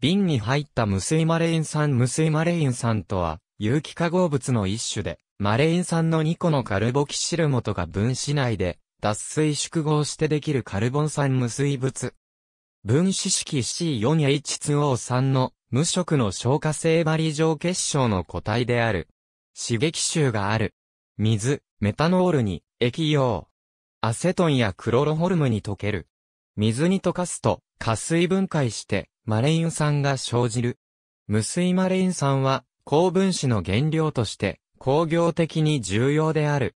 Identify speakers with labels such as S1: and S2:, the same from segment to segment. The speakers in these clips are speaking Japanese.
S1: 瓶に入った無水マレイン酸無水マレイン酸とは、有機化合物の一種で、マレイン酸の2個のカルボキシル元が分子内で、脱水縮合してできるカルボン酸無水物。分子式 C4H2O3 の無色の消化性バリ状結晶の個体である。刺激臭がある。水、メタノールに、液溶。アセトンやクロロホルムに溶ける。水に溶かすと、加水分解して、マレイン酸が生じる。無水マレイン酸は、高分子の原料として、工業的に重要である。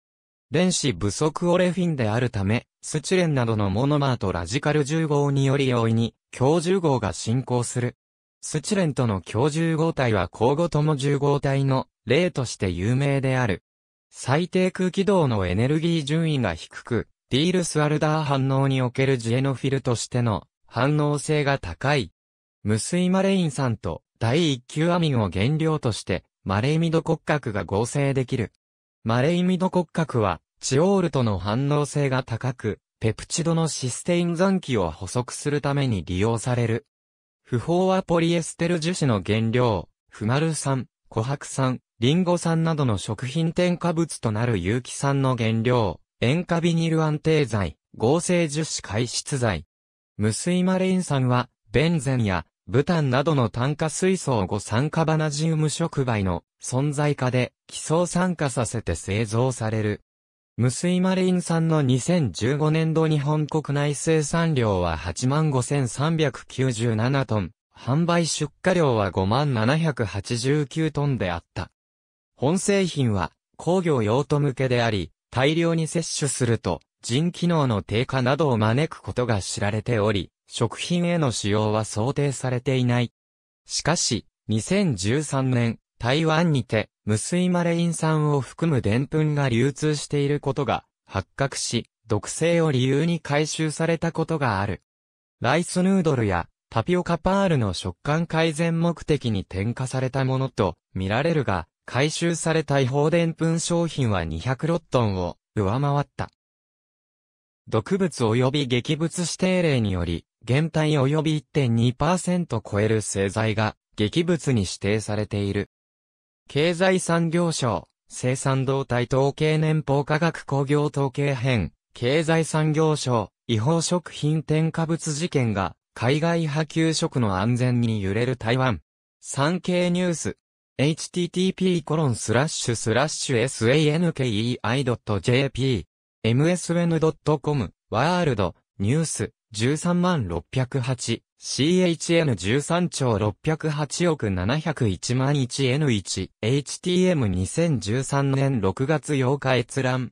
S1: 電子不足オレフィンであるため、スチレンなどのモノマーとラジカル重合により容易に、強重合が進行する。スチレンとの強重合体は交互とも重合体の例として有名である。最低空気道のエネルギー順位が低く、ディールスワルダー反応におけるジエノフィルとしての反応性が高い。無水マレイン酸と第一級アミンを原料として、マレイミド骨格が合成できる。マレイミド骨格は、チオールとの反応性が高く、ペプチドのシステイン残機を補足するために利用される。不法はポリエステル樹脂の原料、フマル酸、琥珀酸、リンゴ酸などの食品添加物となる有機酸の原料、塩化ビニル安定剤、合成樹脂解質剤。無水マレイン酸は、ベンゼンやブタンなどの炭化水素を五酸化バナジウム触媒の存在化で基礎酸化させて製造される。無水マリン産の2015年度日本国内生産量は85,397トン、販売出荷量は5 7 8 9トンであった。本製品は工業用途向けであり、大量に摂取すると人機能の低下などを招くことが知られており、食品への使用は想定されていない。しかし、2013年、台湾にて、無水マレイン酸を含む澱粉が流通していることが発覚し、毒性を理由に回収されたことがある。ライスヌードルやタピオカパールの食感改善目的に添加されたものと見られるが、回収された違法澱粉商品は2 0ットンを上回った。毒物及び劇物指定例により、減体及び1.2%超える製剤が劇物に指定されている。経済産業省、生産動態統計年報科学工業統計編、経済産業省、違法食品添加物事件が、海外波及食の安全に揺れる台湾。産経ニュース。http コロンスラッシュスラッシュ sankei.jp msn.com ワールドニュース13万 608CHN13 兆608億701万 1N1 HTM2013 年6月8日閲覧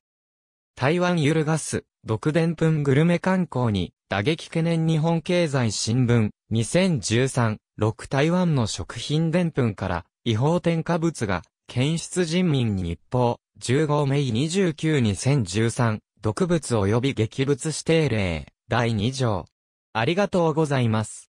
S1: 台湾ゆるガス独伝粉グルメ観光に打撃懸念日本経済新聞2013 6台湾の食品でんぷんから違法添加物が検出人民日報15名29 2013毒物及び劇物指定例第2条。ありがとうございます。